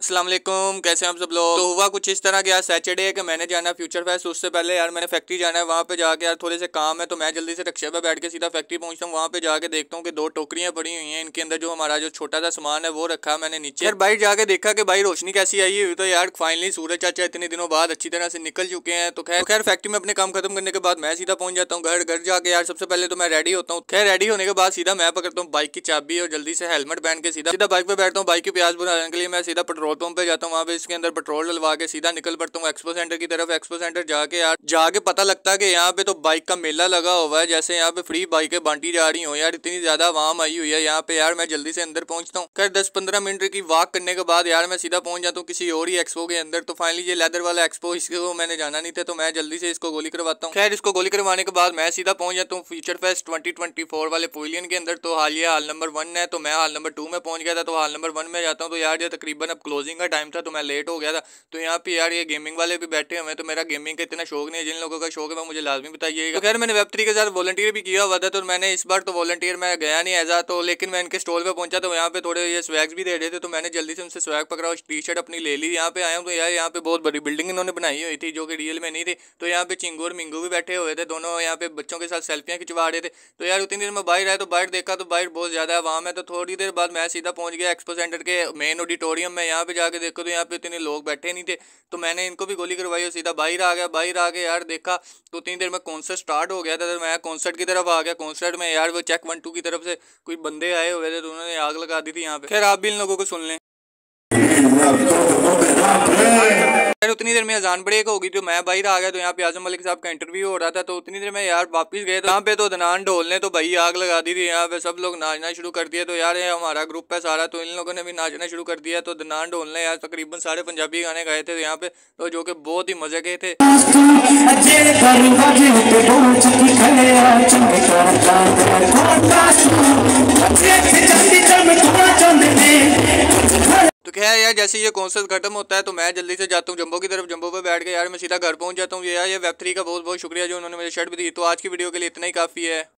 असलम कैसे हैं आप सब लोग तो हुआ कुछ इस तरह गया सैटरडे है कि मैंने जाना है फ्यूचर फेस्ट उससे पहले यार मैंने फैक्ट्री जाना है वहाँ पे जाके यार थोड़े से काम है तो मैं जल्दी से रक्षा पे बैठ के सीधा फैक्ट्री पहुँचता हूँ वहाँ पे जाके देखता हूँ कि दो टोकरियाँ पड़ी हुई हैं इनके अंदर जो हमारा जो छोटा सा सामान है वो रखा मैंने नीचे यार बाहर जाके देखा कि भाई रोशनी कैसी आई हुई तो यार फाइनली सूरज चाचा इतने दिनों बाद अच्छी तरह से निकल चुके हैं तो खैर तो खैर फैक्ट्री में अपने काम खत्म करने के बाद मैं सीधा पहुँच जाता हूँ घर घर जाके यार सबसे पहले तो मैं रेडी होता हूँ खैर रेडी होने के बाद सीधा मैं पकड़ता हूँ बाइक की चाबी और जल्दी से हेलमेट पहन के सीधा सीधा बाइक पर बैठता हूँ बाइक की प्याज बनाने के लिए मैं सीधा पेट्रोल पंप पे जाता हूँ वहाँ पे इसके अंदर पेट्रोल डलवा के सीधा निकल पड़ता हूँ एक्सपो सेंटर की तरफ एक्सपो सेंटर जाके यार जाके पता लगता है कि यहाँ पे तो बाइक का मेला लगा हुआ है जैसे यहाँ पे फ्री बाइकें बांटी जा रही हूँ यार इतनी ज्यादा वाम आई हुई है यहाँ पे यार मैं जल्दी से अंदर पहुंचता हूँ खैर दस पंद्रह मिनट की वॉक करने के बाद यार मैं सीधा पहुंच जाता हूँ किसी और ही एक्सपो के अंदर तो फाइनली ये लेदर वाला एक्सपो इसको मैंने जाना नहीं था तो मैं जल्दी से इसको गोली करवाता हूँ खैर इसको गोली करवाने के बाद मैं सीधा पहुंच जाता हूँ फ्यूचर फेस्ट ट्वेंटी वाले पोलियन के अंदर तो हाल ये हाल नंबर वन है तो मैं हाल नंबर टू में पहुंच गया था तो हाल नंबर वन में जाता हूँ तो यार ये तकरीबन अब क्लोजिंग का टाइम था तो मैं लेट हो गया था तो यहाँ पे यार ये गेमिंग वाले भी बैठे हुए हैं तो मेरा गेमिंग का इतना शौक नहीं है जिन लोगों का शौक है वो मुझे लाजमी बताइएगा तो खैर मैंने वेब थ्री के साथ वॉलंटियर भी किया हुआ था तो मैंने इस बार तो वॉलंटियर मैं गया नहीं ऐसा तो लेकिन मैं इनके स्टॉल पर पहुंचा तो यहाँ पे थोड़े ये स्वैग्स भी दे रहे थे तो मैंने जल्दी से उनसे स्वैग पकड़ा और टी शर्ट अपनी ले ली यहाँ पे आया हूँ तो यार यहाँ पे बहुत बड़ी बिल्डिंग इन्होंने बनाई हुई थी जो कि रियल में नहीं थी तो यहाँ पे चिंगू और मिंगू भी बैठे हुए थे दोनों यहाँ पे बच्चों के साथ सेल्फियाँ खिंचवा रहे थे तो यार उतनी देर में बाहर आया तो बाहर देखा तो बाहर बहुत ज़्यादा है वहाँ में तो थोड़ी देर बाद मैं सीधा पहुँच गया एक्सपो सेंटर के मेन ऑडिटोरियम में यहाँ यहाँ पे जाके देखो तो यहाँ पे इतने लोग बैठे नहीं थे तो मैंने इनको भी गोली करवाई और सीधा बाहर आ गया बाहर आ गया यार देखा तो उतनी देर में कॉन्सर्ट स्टार्ट हो गया था तो मैं कॉन्सर्ट की तरफ आ गया कॉन्सर्ट में यार वो चेक वन टू की तरफ से कोई बंदे आए हुए थे तो उन्होंने आग लगा दी थी यहाँ पे खैर आप भी इन लोगों को सुन लें यार उतनी देर में अजान ब्रेक होगी तो मैं बाहर आ गया तो यहाँ पे आजम मलिक साहब का इंटरव्यू हो रहा था तो उतनी देर में यार वापस गए तो यहाँ पे तो दनान ढोल ने तो भाई आग लगा दी थी यहाँ पे सब लोग नाचना शुरू कर दिया तो यार ये हमारा ग्रुप है सारा तो इन लोगों ने भी नाचना शुरू कर दिया तो दनान ढोल ने यार तकरीबन सारे पंजाबी गाने गाए थे यहाँ पे तो जो कि बहुत ही मजे गए थे है यार जैसे ये कॉन्सर्ट खत्म होता है तो मैं जल्दी से जाता हूँ जंबो की तरफ जम्बो पर बैठ के यार मैं सीधा घर पहुँच जाता हूँ यार ये वेब थ्री का बहुत बहुत शुक्रिया जो उन्होंने मुझे शर्ट भी दी तो आज की वीडियो के लिए इतना ही काफ़ी है